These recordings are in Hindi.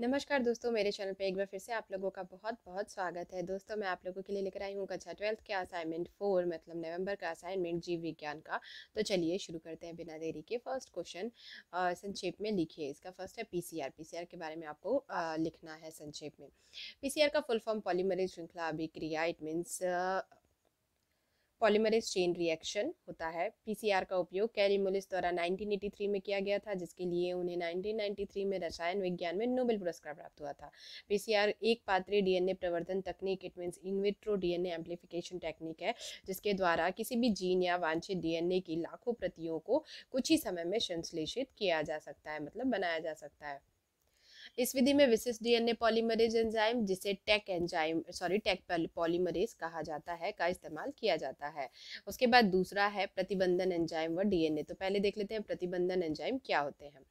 नमस्कार दोस्तों मेरे चैनल पे एक बार फिर से आप लोगों का बहुत बहुत स्वागत है दोस्तों मैं आप लोगों के लिए लेकर आई हूँ कक्षा ट्वेल्थ के असाइनमेंट फोर मतलब नवंबर का असाइनमेंट जीव विज्ञान का तो चलिए शुरू करते हैं बिना देरी के फर्स्ट क्वेश्चन संक्षेप में लिखिए इसका फर्स्ट है पीसीआर पीसीआर के बारे में आपको आ, लिखना है संक्षेप में पी का फुल फॉर्म पॉलीमरिक श्रृंखला अभिक्रिया it means polymerase chain reaction होता है पीसीआर का उपयोग कैरी मोलिस द्वारा 1983 में किया गया था जिसके लिए उन्हें 1993 में रसायन विज्ञान में नोबेल पुरस्कार प्राप्त हुआ था पीसीआर एक पात्रीय डीएनए प्रवर्धन तकनीक it means in vitro DNA amplification technique है जिसके द्वारा किसी भी जीन या वांछित डीएनए की लाखों प्रतियों को कुछ ही समय में संश्लेषित किया जा सकता है मतलब बनाया जा सकता है इस विधि में विशिष्ट डीएनए पॉलीमरेज एंजाइम जिसे Taq enzyme sorry Taq polymerase कहा जाता है का इस्तेमाल किया जाता है उसके बाद दूसरा है प्रतिबंधन एंजाइम व डीएनए तो पहले देख लेते हैं प्रतिबंधन एंजाइम क्या होते हैं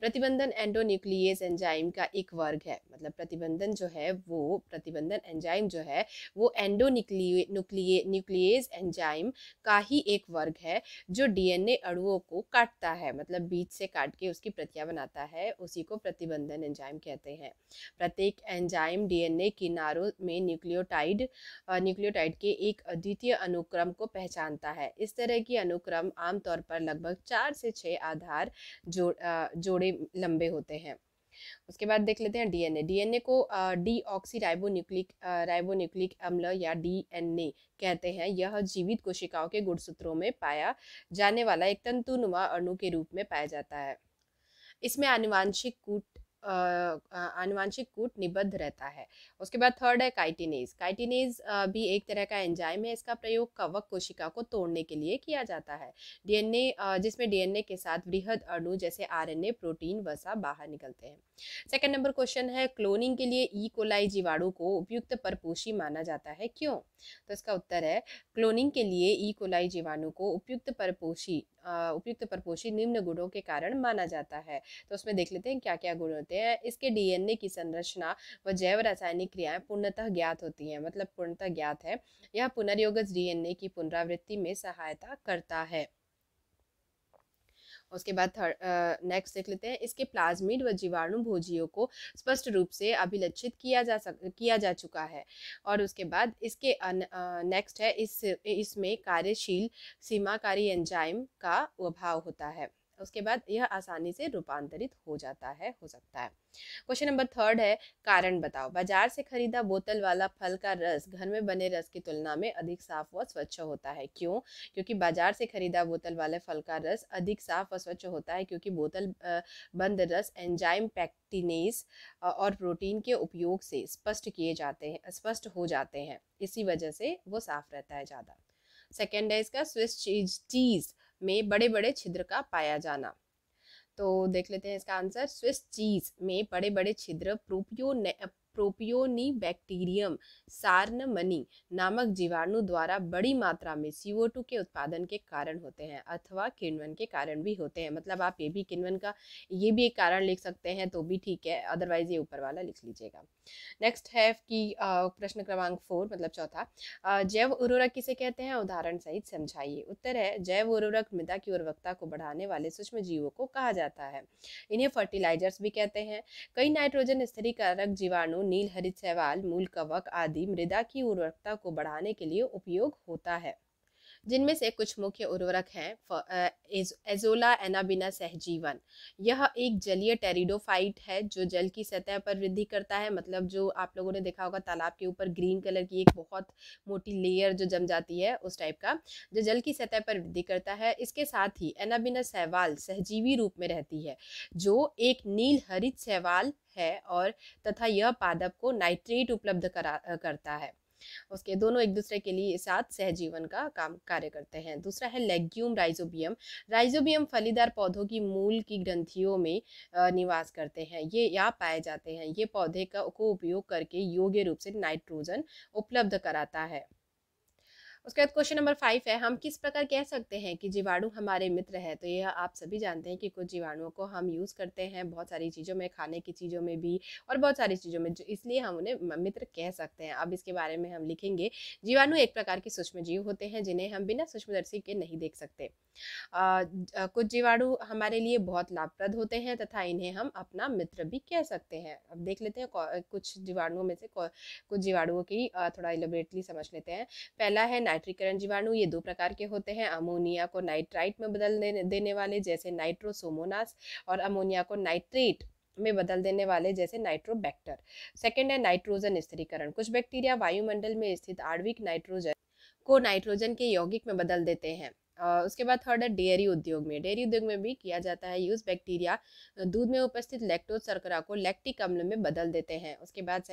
प्रतिबंधन एंडोन्यूक्लियस एंजाइम का एक वर्ग है मतलब प्रतिबंधन जो है वो प्रतिबंधन एंजाइम जो है वो एंडोन्यूक्लिय न्यूक्लियस एंजाइम का ही एक वर्ग है जो डीएनए अणुओं को काटता है मतलब बीच से काट के उसकी प्रतियां बनाता है उसी को प्रतिबंधन एंजाइम एंजाइम कहते हैं प्रत्येक एंजाइम डीएनए किनारों में न्यूक्लियोटाइड न्यूक्लियोटाइड के एक अद्वितीय अनुक्रम को पहचानता है इस तरह की अनुक्रम आमतौर पर लगभग चार से छः आधार जोड़ जोड़े लंबे होते हैं उसके बाद देख लेते हैं डीएनए डीएनए को डी ऑक्सी ऑक्सीराइबोन्यूक्लिक राइबोन्यूक्लिक अम्ल या डीएनए कहते हैं यह जीवित कोशिकाओं के गुणसूत्रों में पाया जाने वाला एक तंतुनुमा अणु के रूप में पाया जाता है इसमें आनुवांशिक कूट आनुवंशिक कूट निबद्ध रहता है उसके बाद थर्ड है काइटिनेज काइटिनेज भी एक तरह का एंजाइम है इसका प्रयोग कवक कोशिका को तोड़ने के लिए किया जाता है डीएनए जिसमें डीएनए के साथ वृहद अणु जैसे आरएनए प्रोटीन वसा बाहर निकलते हैं सेकंड नंबर क्वेश्चन है क्लोनिंग के लिए ई e. कोलाई जीवाणु को उपयुक्त परपोषी माना जाता है क्यों तो इसका उत्तर है क्लोनिंग के लिए ई e. कोलाई जीवाणु को उपयुक्त परपोषी उपयुक्त परपोषी निम्न गुणों के कारण माना जाता है तो उसमें देख लेते हैं क्या क्या गुण होते हैं इसके डीएनए की संरचना व जैव रासायनिक क्रियाएं पूर्णतः ज्ञात होती हैं मतलब पूर्णतः ज्ञात है यह पुनर्योगज डीएनए की पुनरावृत्ति में सहायता करता है उसके बाद थर्ड नेक्स्ट देख लेते हैं इसके प्लाज्मिड व जीवाणु भोजियों को स्पष्ट रूप से अभिलक्षित किया जा सक किया जा चुका है और उसके बाद इसके नेक्स्ट है इस इसमें कार्यशील सीमाकारी एंजाइम का अभाव होता है उसके बाद यह आसानी से रूपांतरित हो जाता है हो सकता है क्वेश्चन नंबर थर्ड है कारण बताओ बाजार से खरीदा बोतल वाला फल का रस घर में बने रस की तुलना में अधिक साफ व स्वच्छ होता है क्यों क्योंकि बाजार से खरीदा बोतल वाले फल का रस अधिक साफ व स्वच्छ होता है क्योंकि बोतल बंद रस एंजाइम पैक्टिनेस और प्रोटीन के उपयोग से स्पष्ट किए जाते हैं स्पष्ट हो जाते हैं इसी वजह से वो साफ रहता है ज़्यादा सेकेंड है इसका स्विस चीज चीज़ में बड़े बड़े छिद्र का पाया जाना तो देख लेते हैं इसका आंसर स्विस चीज में बड़े बड़े छिद्र प्रूपियो प्रोपियोनी बैक्टीरियम सार्नमनी नामक जीवाणु द्वारा बड़ी मात्रा में सी के उत्पादन के कारण होते हैं अथवा किण्वन के कारण भी होते हैं मतलब आप ये भी किण्वन का ये भी एक कारण लिख सकते हैं तो भी ठीक है अदरवाइज ये ऊपर वाला लिख लीजिएगा नेक्स्ट है कि प्रश्न क्रमांक फोर मतलब चौथा जैव उर्वरक किसे कहते हैं उदाहरण सहित समझाइए उत्तर है जैव उर्वरक मृदा की उर्वरकता को बढ़ाने वाले सूक्ष्म जीवों को कहा जाता है इन्हें फर्टिलाइजर्स भी कहते हैं कई नाइट्रोजन स्थिरीकारक जीवाणु नील हरित शैवाल मूल कवक आदि मृदा की उर्वरकता को बढ़ाने के लिए उपयोग होता है जिनमें से कुछ मुख्य उर्वरक हैं एजोला एनाबिना सहजीवन यह एक जलीय टेरिडोफाइट है जो जल की सतह पर वृद्धि करता है मतलब जो आप लोगों ने देखा होगा तालाब के ऊपर ग्रीन कलर की एक बहुत मोटी लेयर जो जम जाती है उस टाइप का जो जल की सतह पर वृद्धि करता है इसके साथ ही एनाबिना सहवाल सहजीवी रूप में रहती है जो एक नील हरित सहवाल है और तथा यह पादप को नाइट्रेट उपलब्ध करा करता है उसके दोनों एक दूसरे के लिए साथ सहजीवन का काम कार्य करते हैं दूसरा है लेग्यूम राइजोबियम राइजोबियम फलीदार पौधों की मूल की ग्रंथियों में निवास करते हैं ये या पाए जाते हैं ये पौधे का को उपयोग करके योग्य रूप से नाइट्रोजन उपलब्ध कराता है उसके बाद क्वेश्चन नंबर फाइव है हम किस प्रकार कह सकते हैं कि जीवाणु हमारे मित्र हैं तो यह आप सभी जानते हैं कि कुछ जीवाणुओं को हम यूज़ करते हैं बहुत सारी चीज़ों में खाने की चीज़ों में भी और बहुत सारी चीज़ों में इसलिए हम उन्हें मित्र कह सकते हैं अब इसके बारे में हम लिखेंगे जीवाणु एक प्रकार के सूक्ष्म जीव होते हैं जिन्हें हम बिना सूक्ष्मदर्शी के नहीं देख सकते कुछ जीवाणु हमारे लिए बहुत लाभप्रद होते हैं तथा इन्हें हम अपना मित्र भी कह सकते हैं अब देख लेते हैं कुछ जीवाणुओं में से कुछ जीवाणुओं की थोड़ा इलेबरेटली समझ लेते हैं पहला है नाइट्रीकरण जीवाणु ये दो प्रकार के होते हैं अमोनिया को नाइट्राइट में बदल देने वाले जैसे नाइट्रोसोमोनास और अमोनिया को नाइट्रेट में बदल देने वाले जैसे नाइट्रोबैक्टर सेकेंड है नाइट्रोजन स्थिरीकरण कुछ बैक्टीरिया वायुमंडल में स्थित आणविक नाइट्रोजन को नाइट्रोजन के यौगिक में बदल देते हैं उसके बाद थर्ड है डेयरी उद्योग में डेयरी उद्योग में भी किया जाता है यूज़ बैक्टीरिया दूध में उपस्थित लैक्टोज सरकरा को लैक्टिक अम्ल में बदल देते हैं उसके बाद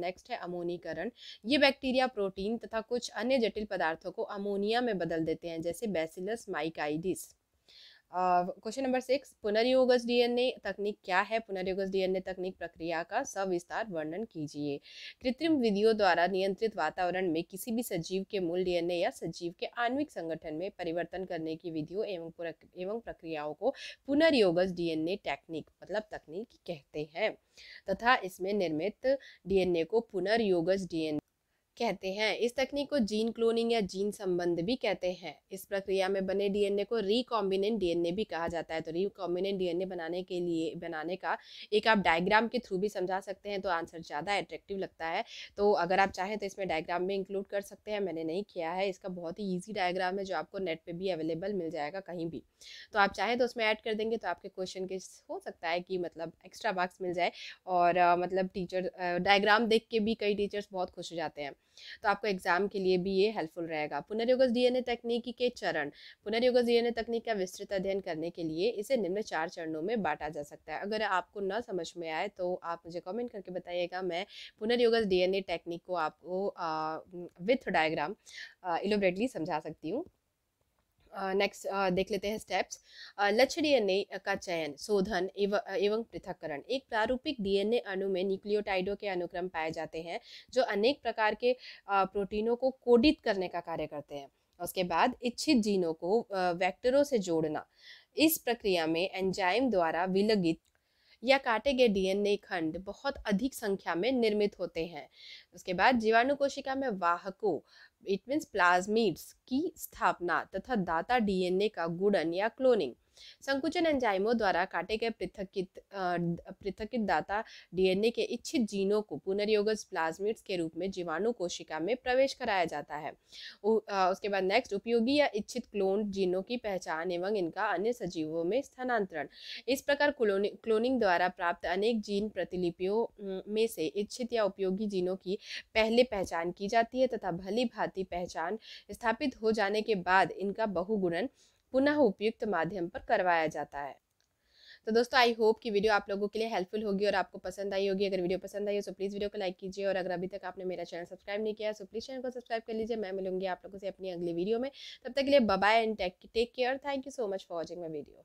नेक्स्ट है अमोनीकरण ये बैक्टीरिया प्रोटीन तथा कुछ अन्य जटिल पदार्थों को अमोनिया में बदल देते हैं जैसे bacillus mycoides question number six पुनर्योगज डीएनए तकनीक क्या है पुनर्योगज डीएनए तकनीक प्रक्रिया का सविस्तार वर्णन कीजिए कृत्रिम विधियों द्वारा नियंत्रित वातावरण में किसी भी सजीव के मूल डीएनए या सजीव के आणविक संगठन में परिवर्तन करने की विधियों एवं एवं प्रक्रियाओं को पुनर्योगज डीएनए टेक्निक मतलब तकनीक कहते हैं तथा इसमें निर्मित डीएनए को पुनर्योगज डीएनए कहते हैं इस तकनीक को जीन क्लोनिंग या जीन संबंध भी कहते हैं इस प्रक्रिया में बने डीएनए को रिकॉम्बिनेंट डीएनए भी कहा जाता है तो रिकॉम्बिनेंट डीएनए बनाने के लिए बनाने का एक आप डायग्राम के थ्रू भी समझा सकते हैं तो आंसर ज़्यादा एट्रेक्टिव लगता है तो अगर आप चाहें तो इसमें डायग्राम में इंक्लूड कर सकते हैं मैंने नहीं किया है इसका बहुत ही ईजी डायग्राम है जो आपको नेट पर भी अवेलेबल मिल जाएगा कहीं भी तो आप चाहें तो उसमें ऐड कर देंगे तो आपके क्वेश्चन के हो सकता है कि मतलब एक्स्ट्रा मार्क्स मिल जाए और मतलब टीचर डायग्राम देख के भी कई टीचर्स बहुत खुश हो जाते हैं तो आपको एग्जाम के लिए भी ये हेल्पफुल रहेगा पुनर्युगस डीएनए तकनीक के चरण पुनर्युगस डीएनए तकनीक का विस्तृत अध्ययन करने के लिए इसे निम्न चार चरणों में बांटा जा सकता है अगर आपको न समझ में आए तो आप मुझे कॉमेंट करके बताइएगा मैं पुनर्युगस डीएनए टेक्निक को आपको विथ डायग्राम इलोबरेटली समझा सकती हूँ नेक्स्ट देख लेते हैं स्टेप्स लक्षणीय ने का चयन शोधन एवं पृथककरण एक प्रारूपिक डीएनए अणु में न्यूक्लियोटाइडों के अनुक्रम पाए जाते हैं जो अनेक प्रकार के प्रोटीनों को कोडित करने का कार्य करते हैं उसके बाद इच्छित जीनों को वैक्टरों से जोड़ना इस प्रक्रिया में एंजाइम द्वारा विलगित या काटे गए डीएनए खंड बहुत अधिक संख्या में निर्मित होते हैं उसके बाद जीवाणु कोशिका में वाहकों इट मीन्स प्लाज्मिड्स की स्थापना तथा दाता डीएनए का गुड़न या क्लोनिंग संकुचन एंजाइमों द्वारा काटे गए पृथकित पृथकित दाता डीएनए के इच्छित जीनों को पुनर्योगज प्लाज्मिट्स के रूप में जीवाणु कोशिका में प्रवेश कराया जाता है उ, आ, उसके बाद नेक्स्ट उपयोगी या इच्छित क्लोन जीनों की पहचान एवं इनका अन्य सजीवों में स्थानांतरण इस प्रकार क्लोनि, क्लोनिंग द्वारा प्राप्त अनेक जीन प्रतिलिपियों में से इच्छित या उपयोगी जीनों की पहले पहचान की जाती है तथा भली भांति पहचान स्थापित हो जाने के बाद इनका बहुगुणन पुनः उपयुक्त माध्यम पर करवाया जाता है तो दोस्तों आई होप कि वीडियो आप लोगों के लिए हेल्पफुल होगी और आपको पसंद आई होगी अगर वीडियो पसंद आई हो तो प्लीज़ वीडियो को लाइक कीजिए और अगर अभी तक आपने मेरा चैनल सब्सक्राइब नहीं किया है तो प्लीज़ चैनल को सब्सक्राइब कर लीजिए मैं मिलूंगी आप लोगों से अपनी अगली वीडियो में तब तक के लिए bye and take care thank you so much for watching my video